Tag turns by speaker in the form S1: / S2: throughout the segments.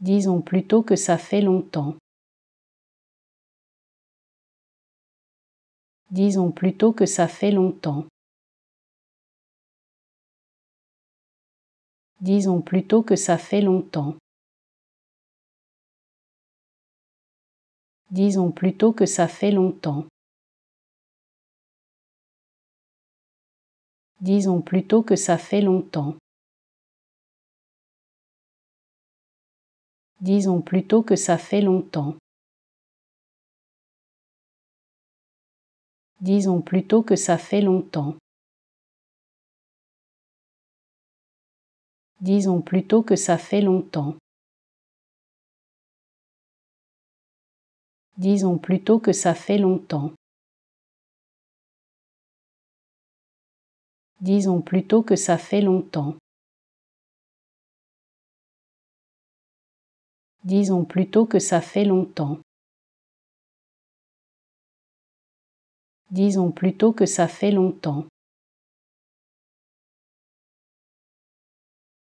S1: Disons plutôt que ça fait longtemps. Disons plutôt que ça fait longtemps. Disons plutôt que ça fait longtemps. Disons plutôt que ça fait longtemps. Disons plutôt que ça fait longtemps. Disons plutôt que ça fait longtemps. Disons plutôt que ça fait longtemps. Disons plutôt que ça fait longtemps. Disons plutôt que ça fait longtemps. Disons plutôt que ça fait longtemps. Disons plutôt que ça fait longtemps. Disons plutôt que ça fait longtemps.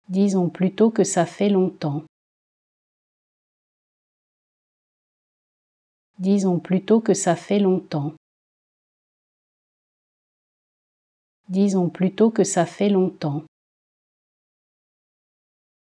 S1: Disons plutôt que ça fait longtemps. Disons plutôt que ça fait longtemps. Disons plutôt que ça fait longtemps.